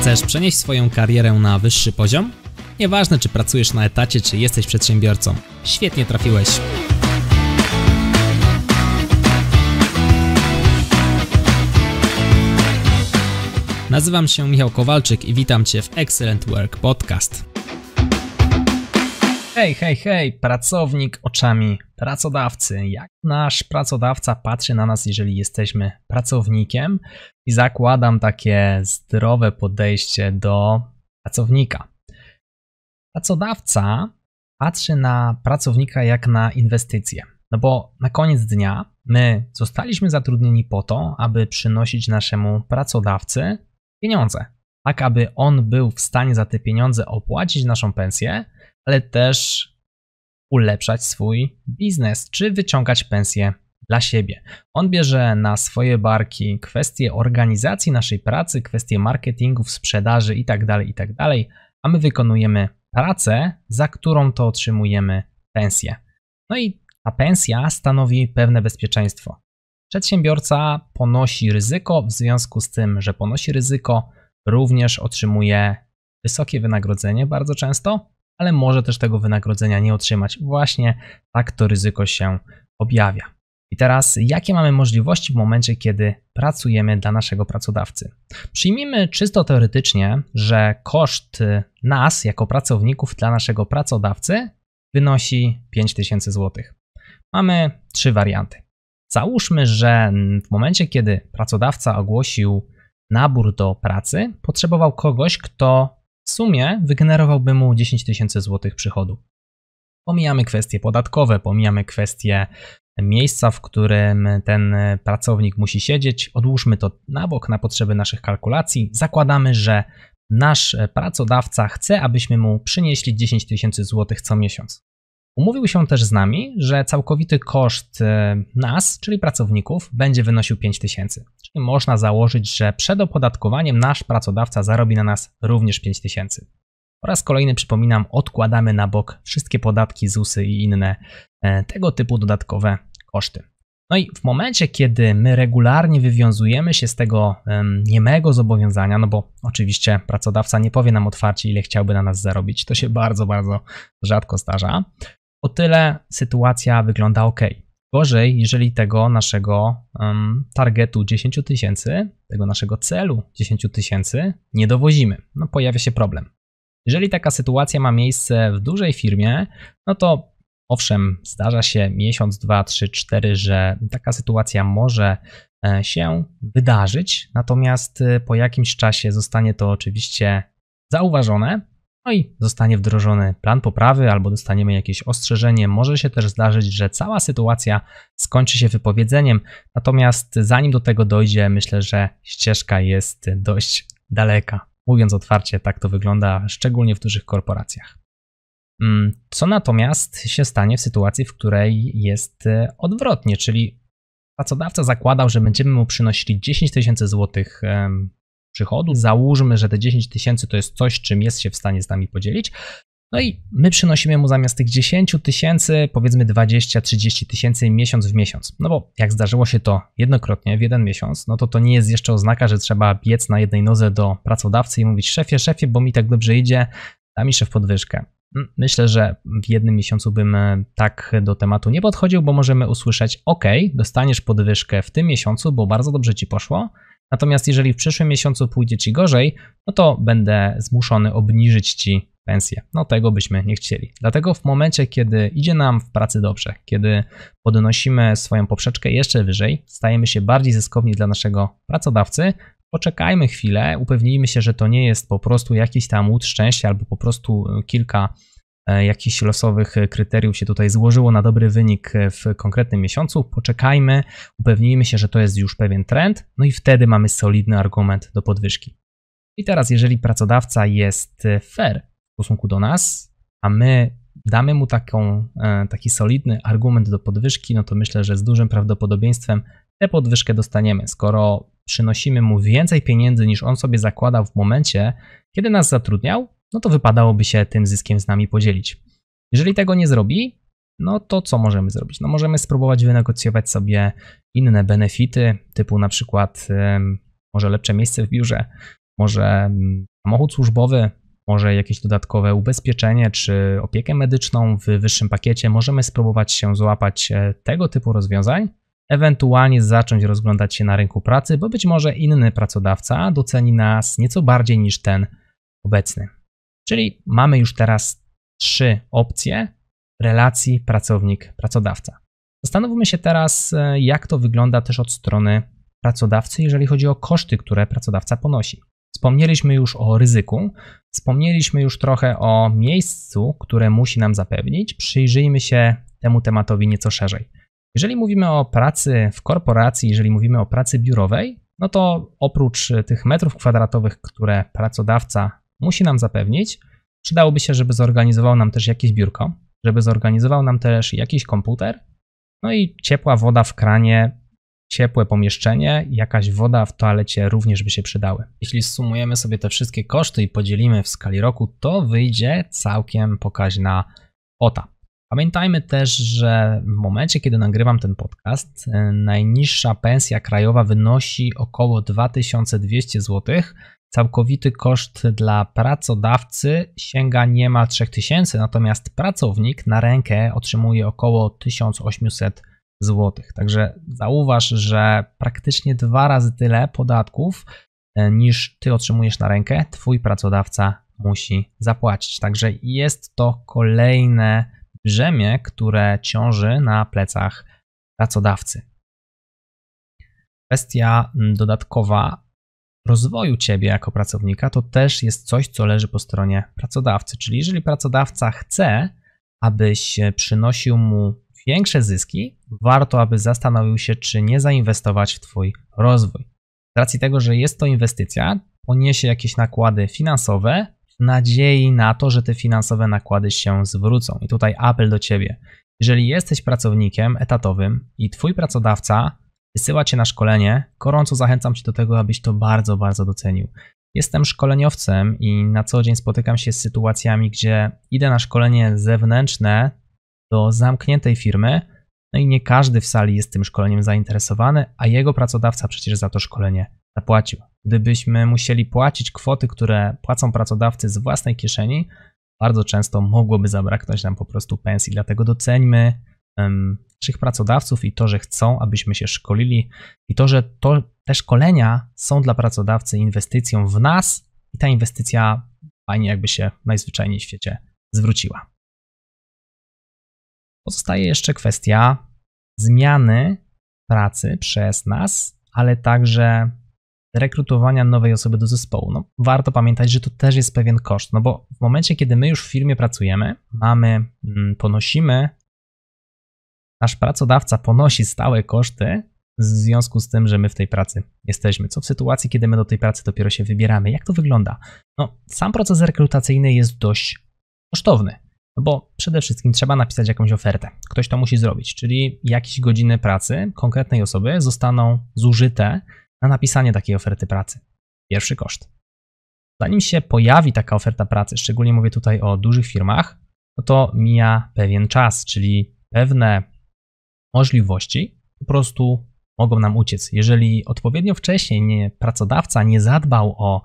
Chcesz przenieść swoją karierę na wyższy poziom? Nieważne, czy pracujesz na etacie, czy jesteś przedsiębiorcą. Świetnie trafiłeś. Nazywam się Michał Kowalczyk i witam Cię w Excellent Work Podcast. Hej, hej, hej, pracownik oczami pracodawcy. Jak nasz pracodawca patrzy na nas, jeżeli jesteśmy pracownikiem? I zakładam takie zdrowe podejście do pracownika. Pracodawca patrzy na pracownika jak na inwestycję. No bo na koniec dnia my zostaliśmy zatrudnieni po to, aby przynosić naszemu pracodawcy pieniądze, tak aby on był w stanie za te pieniądze opłacić naszą pensję ale też ulepszać swój biznes czy wyciągać pensję dla siebie. On bierze na swoje barki kwestie organizacji naszej pracy, kwestie marketingów, sprzedaży itd., tak itd., tak a my wykonujemy pracę, za którą to otrzymujemy pensję. No i ta pensja stanowi pewne bezpieczeństwo. Przedsiębiorca ponosi ryzyko, w związku z tym, że ponosi ryzyko, również otrzymuje wysokie wynagrodzenie bardzo często, ale może też tego wynagrodzenia nie otrzymać. Właśnie tak to ryzyko się objawia. I teraz, jakie mamy możliwości w momencie, kiedy pracujemy dla naszego pracodawcy? Przyjmijmy czysto teoretycznie, że koszt nas jako pracowników dla naszego pracodawcy wynosi 5000 zł. Mamy trzy warianty. Załóżmy, że w momencie, kiedy pracodawca ogłosił nabór do pracy, potrzebował kogoś, kto w sumie wygenerowałby mu 10 tysięcy złotych przychodu. Pomijamy kwestie podatkowe, pomijamy kwestie miejsca, w którym ten pracownik musi siedzieć. Odłóżmy to na bok na potrzeby naszych kalkulacji. Zakładamy, że nasz pracodawca chce, abyśmy mu przynieśli 10 tysięcy złotych co miesiąc. Umówił się też z nami, że całkowity koszt e, nas, czyli pracowników, będzie wynosił 5 tysięcy. Czyli można założyć, że przed opodatkowaniem nasz pracodawca zarobi na nas również 5 tysięcy. Po raz kolejny przypominam, odkładamy na bok wszystkie podatki, ZUSy i inne e, tego typu dodatkowe koszty. No i w momencie, kiedy my regularnie wywiązujemy się z tego niemego zobowiązania, no bo oczywiście pracodawca nie powie nam otwarcie, ile chciałby na nas zarobić, to się bardzo, bardzo rzadko zdarza, o tyle sytuacja wygląda ok. Gorzej, jeżeli tego naszego um, targetu 10 tysięcy, tego naszego celu 10 tysięcy nie dowozimy. No pojawia się problem. Jeżeli taka sytuacja ma miejsce w dużej firmie, no to owszem, zdarza się miesiąc, dwa, trzy, cztery, że taka sytuacja może e, się wydarzyć, natomiast e, po jakimś czasie zostanie to oczywiście zauważone no i zostanie wdrożony plan poprawy albo dostaniemy jakieś ostrzeżenie. Może się też zdarzyć, że cała sytuacja skończy się wypowiedzeniem. Natomiast zanim do tego dojdzie, myślę, że ścieżka jest dość daleka. Mówiąc otwarcie, tak to wygląda, szczególnie w dużych korporacjach. Mm, co natomiast się stanie w sytuacji, w której jest e, odwrotnie, czyli pracodawca zakładał, że będziemy mu przynosili 10 tysięcy złotych przychodu. Załóżmy, że te 10 tysięcy to jest coś, czym jest się w stanie z nami podzielić. No i my przynosimy mu zamiast tych 10 tysięcy, powiedzmy 20-30 tysięcy miesiąc w miesiąc. No bo jak zdarzyło się to jednokrotnie w jeden miesiąc, no to to nie jest jeszcze oznaka, że trzeba biec na jednej nodze do pracodawcy i mówić szefie, szefie, bo mi tak dobrze idzie, da mi szef podwyżkę. Myślę, że w jednym miesiącu bym e, tak do tematu nie podchodził, bo możemy usłyszeć: OK, dostaniesz podwyżkę w tym miesiącu, bo bardzo dobrze ci poszło, Natomiast jeżeli w przyszłym miesiącu pójdzie ci gorzej, no to będę zmuszony obniżyć ci pensję. No tego byśmy nie chcieli. Dlatego w momencie, kiedy idzie nam w pracy dobrze, kiedy podnosimy swoją poprzeczkę jeszcze wyżej, stajemy się bardziej zyskowni dla naszego pracodawcy, poczekajmy chwilę, upewnijmy się, że to nie jest po prostu jakiś tam łód szczęścia albo po prostu y, kilka E, jakichś losowych e, kryteriów się tutaj złożyło na dobry wynik e, w konkretnym miesiącu. Poczekajmy, upewnijmy się, że to jest już pewien trend, no i wtedy mamy solidny argument do podwyżki. I teraz, jeżeli pracodawca jest fair w stosunku do nas, a my damy mu taką, taki solidny argument do podwyżki, no to myślę, że z dużym prawdopodobieństwem tę podwyżkę dostaniemy. Skoro przynosimy mu więcej pieniędzy niż on sobie zakładał w momencie, kiedy nas zatrudniał, no to wypadałoby się tym zyskiem z nami podzielić. Jeżeli tego nie zrobi, no to co możemy zrobić? No możemy spróbować wynegocjować sobie inne benefity, typu na przykład może lepsze miejsce w biurze, może samochód służbowy, może jakieś dodatkowe ubezpieczenie czy opiekę medyczną w wyższym pakiecie. Możemy spróbować się złapać e, tego typu rozwiązań, ewentualnie zacząć rozglądać się na rynku pracy, bo być może inny pracodawca doceni nas nieco bardziej niż ten obecny. Czyli mamy już teraz trzy opcje relacji pracownik-pracodawca. Zastanówmy się teraz, e, jak to wygląda też od strony pracodawcy, jeżeli chodzi o koszty, które pracodawca ponosi. Wspomnieliśmy już o ryzyku, wspomnieliśmy już trochę o miejscu, które musi nam zapewnić. Przyjrzyjmy się temu tematowi nieco szerzej. Jeżeli mówimy o pracy w korporacji, jeżeli mówimy o pracy biurowej, no to oprócz tych metrów kwadratowych, które pracodawca musi nam zapewnić. Przydałoby się, żeby zorganizował nam też jakieś biurko, żeby zorganizował nam też jakiś komputer, no i ciepła woda w kranie, ciepłe pomieszczenie, jakaś woda w toalecie również by się przydały. Jeśli sumujemy sobie te wszystkie koszty i podzielimy w skali roku, to wyjdzie całkiem pokaźna OTA. Pamiętajmy też, że w momencie, kiedy nagrywam ten podcast, e, najniższa pensja krajowa wynosi około 2200 zł, Całkowity koszt dla pracodawcy sięga niemal 3000, natomiast pracownik na rękę otrzymuje około 1800 zł. Także zauważ, że praktycznie dwa razy tyle podatków e, niż ty otrzymujesz na rękę, twój pracodawca musi zapłacić. Także jest to kolejne brzemię, które ciąży na plecach pracodawcy. Kwestia dodatkowa rozwoju ciebie jako pracownika, to też jest coś, co leży po stronie pracodawcy. Czyli jeżeli pracodawca chce, abyś przynosił mu większe zyski, warto, aby zastanowił się, czy nie zainwestować w Twój rozwój. Z racji tego, że jest to inwestycja, poniesie jakieś nakłady finansowe w nadziei na to, że te finansowe nakłady się zwrócą. I tutaj apel do Ciebie. Jeżeli jesteś pracownikiem etatowym i Twój pracodawca wysyła Cię na szkolenie, gorąco zachęcam Cię do tego, abyś to bardzo, bardzo docenił. Jestem szkoleniowcem i na co dzień spotykam się z sytuacjami, gdzie idę na szkolenie zewnętrzne do zamkniętej firmy, no i nie każdy w sali jest tym szkoleniem zainteresowany, a jego pracodawca przecież za to szkolenie zapłacił. Gdybyśmy musieli płacić kwoty, które płacą pracodawcy z własnej kieszeni, bardzo często mogłoby zabraknąć nam po prostu pensji, dlatego doceńmy naszych pracodawców i to, że chcą, abyśmy się szkolili, i to, że to, te szkolenia są dla pracodawcy inwestycją w nas i ta inwestycja fajnie jakby się najzwyczajniej w świecie zwróciła. Pozostaje jeszcze kwestia zmiany pracy przez nas, ale także rekrutowania nowej osoby do zespołu. No, warto pamiętać, że to też jest pewien koszt, no bo w momencie, kiedy my już w firmie pracujemy, mamy, mm, ponosimy Nasz pracodawca ponosi stałe koszty w związku z tym, że my w tej pracy jesteśmy. Co w sytuacji, kiedy my do tej pracy dopiero się wybieramy? Jak to wygląda? No, sam proces rekrutacyjny jest dość kosztowny. No bo przede wszystkim trzeba napisać jakąś ofertę. Ktoś to musi zrobić, czyli jakieś godziny pracy konkretnej osoby zostaną zużyte na napisanie takiej oferty pracy. Pierwszy koszt. Zanim się pojawi taka oferta pracy, szczególnie mówię tutaj o dużych firmach, no to mija pewien czas, czyli pewne możliwości po prostu mogą nam uciec. Jeżeli odpowiednio wcześnie nie, pracodawca nie zadbał o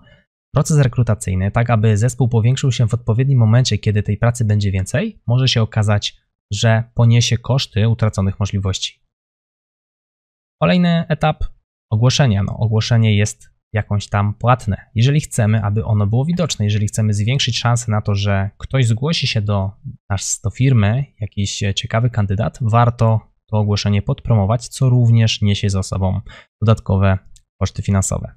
proces rekrutacyjny, tak aby zespół powiększył się w odpowiednim momencie, kiedy tej pracy będzie więcej, może się okazać, że poniesie koszty utraconych możliwości. Kolejny etap ogłoszenia. No, ogłoszenie jest jakąś tam płatne. Jeżeli chcemy, aby ono było widoczne, jeżeli chcemy zwiększyć szanse na to, że ktoś zgłosi się do nas, do firmy, jakiś ciekawy kandydat, warto to ogłoszenie podpromować, co również niesie za sobą dodatkowe koszty finansowe.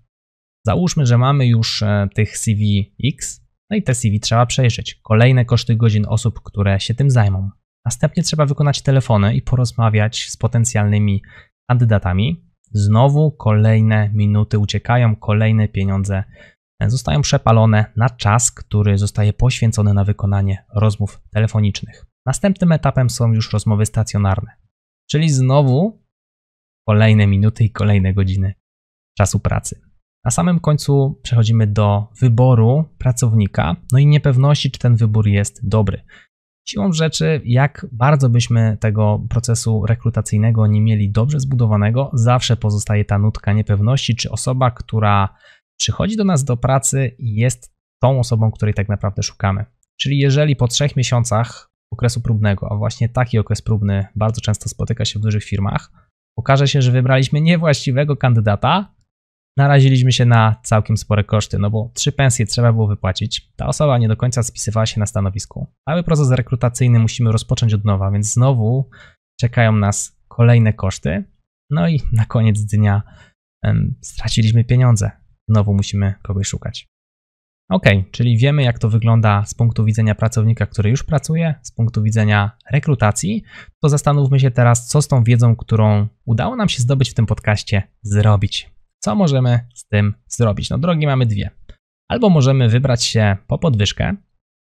Załóżmy, że mamy już e, tych CVX, no i te CV trzeba przejrzeć. Kolejne koszty godzin osób, które się tym zajmą. Następnie trzeba wykonać telefony i porozmawiać z potencjalnymi kandydatami. Znowu kolejne minuty uciekają, kolejne pieniądze e, zostają przepalone na czas, który zostaje poświęcony na wykonanie rozmów telefonicznych. Następnym etapem są już rozmowy stacjonarne. Czyli znowu kolejne minuty i kolejne godziny czasu pracy. Na samym końcu przechodzimy do wyboru pracownika, no i niepewności, czy ten wybór jest dobry. Siłą rzeczy, jak bardzo byśmy tego procesu rekrutacyjnego nie mieli dobrze zbudowanego, zawsze pozostaje ta nutka niepewności, czy osoba, która przychodzi do nas do pracy, jest tą osobą, której tak naprawdę szukamy. Czyli jeżeli po trzech miesiącach okresu próbnego, a właśnie taki okres próbny bardzo często spotyka się w dużych firmach, okaże się, że wybraliśmy niewłaściwego kandydata, naraziliśmy się na całkiem spore koszty, no bo trzy pensje trzeba było wypłacić, ta osoba nie do końca spisywała się na stanowisku. Cały proces rekrutacyjny musimy rozpocząć od nowa, więc znowu czekają nas kolejne koszty, no i na koniec dnia straciliśmy pieniądze. Znowu musimy kogoś szukać. Ok, czyli wiemy, jak to wygląda z punktu widzenia pracownika, który już pracuje, z punktu widzenia rekrutacji. To zastanówmy się teraz, co z tą wiedzą, którą udało nam się zdobyć w tym podcaście, zrobić. Co możemy z tym zrobić? No, drogi mamy dwie. Albo możemy wybrać się po podwyżkę,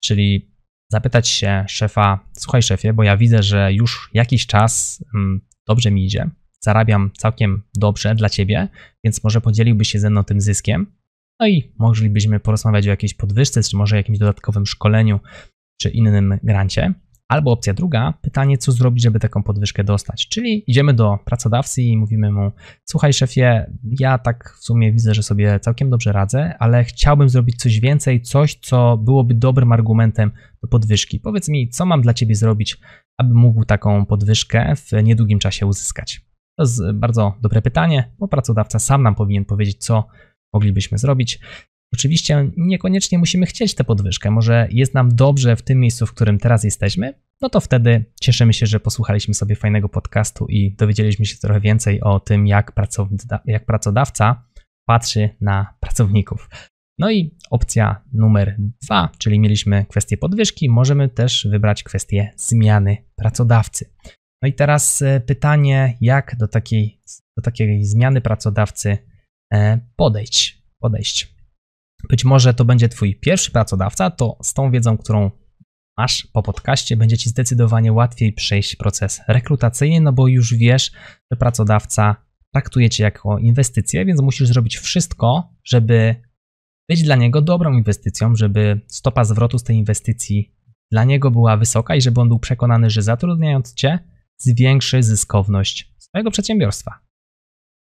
czyli zapytać się szefa: Słuchaj, szefie, bo ja widzę, że już jakiś czas mm, dobrze mi idzie, zarabiam całkiem dobrze dla ciebie, więc może podzieliłbyś się ze mną tym zyskiem. No i moglibyśmy porozmawiać o jakiejś podwyżce, czy może jakimś dodatkowym szkoleniu, czy innym grancie. Albo opcja druga, pytanie, co zrobić, żeby taką podwyżkę dostać. Czyli idziemy do pracodawcy i mówimy mu: Słuchaj, szefie, ja tak w sumie widzę, że sobie całkiem dobrze radzę, ale chciałbym zrobić coś więcej, coś, co byłoby dobrym argumentem do podwyżki. Powiedz mi, co mam dla ciebie zrobić, aby mógł taką podwyżkę w niedługim czasie uzyskać? To jest bardzo dobre pytanie, bo pracodawca sam nam powinien powiedzieć, co moglibyśmy zrobić. Oczywiście niekoniecznie musimy chcieć tę podwyżkę, może jest nam dobrze w tym miejscu, w którym teraz jesteśmy, no to wtedy cieszymy się, że posłuchaliśmy sobie fajnego podcastu i dowiedzieliśmy się trochę więcej o tym, jak, jak pracodawca patrzy na pracowników. No i opcja numer dwa, czyli mieliśmy kwestię podwyżki, możemy też wybrać kwestię zmiany pracodawcy. No i teraz e, pytanie, jak do takiej, do takiej zmiany pracodawcy E, podejść. podejść. Być może to będzie Twój pierwszy pracodawca, to z tą wiedzą, którą masz po podcaście, będzie Ci zdecydowanie łatwiej przejść proces rekrutacyjny, no bo już wiesz, że pracodawca traktuje Cię jako inwestycję, więc musisz zrobić wszystko, żeby być dla niego dobrą inwestycją, żeby stopa zwrotu z tej inwestycji dla niego była wysoka i żeby on był przekonany, że zatrudniając Cię, zwiększy zyskowność swojego przedsiębiorstwa.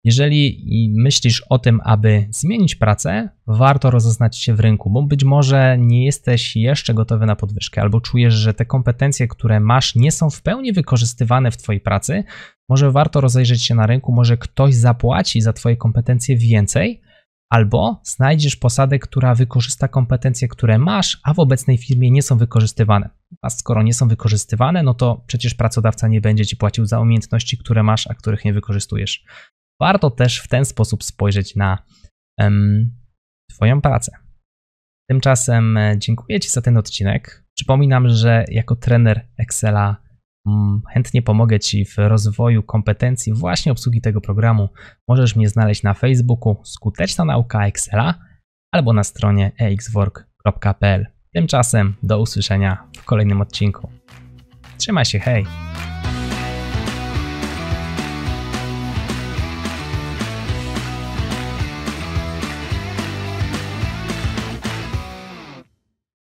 Jeżeli myślisz o tym, aby zmienić pracę, warto rozeznać się w rynku, bo być może nie jesteś jeszcze gotowy na podwyżkę, albo czujesz, że te kompetencje, które masz, nie są w pełni wykorzystywane w Twojej pracy. Może warto rozejrzeć się na rynku, może ktoś zapłaci za Twoje kompetencje więcej, albo znajdziesz posadę, która wykorzysta kompetencje, które masz, a w obecnej firmie nie są wykorzystywane. A skoro nie są wykorzystywane, no to przecież pracodawca nie będzie ci płacił za umiejętności, które masz, a których nie wykorzystujesz. Warto też w ten sposób spojrzeć na um, Twoją pracę. Tymczasem e, dziękuję Ci za ten odcinek. Przypominam, że jako trener Excela mm, Chętnie pomogę Ci w rozwoju kompetencji właśnie obsługi tego programu. Możesz mnie znaleźć na Facebooku Skuteczna Nauka Excela albo na stronie exwork.pl. Tymczasem do usłyszenia w kolejnym odcinku. Trzymaj się, hej!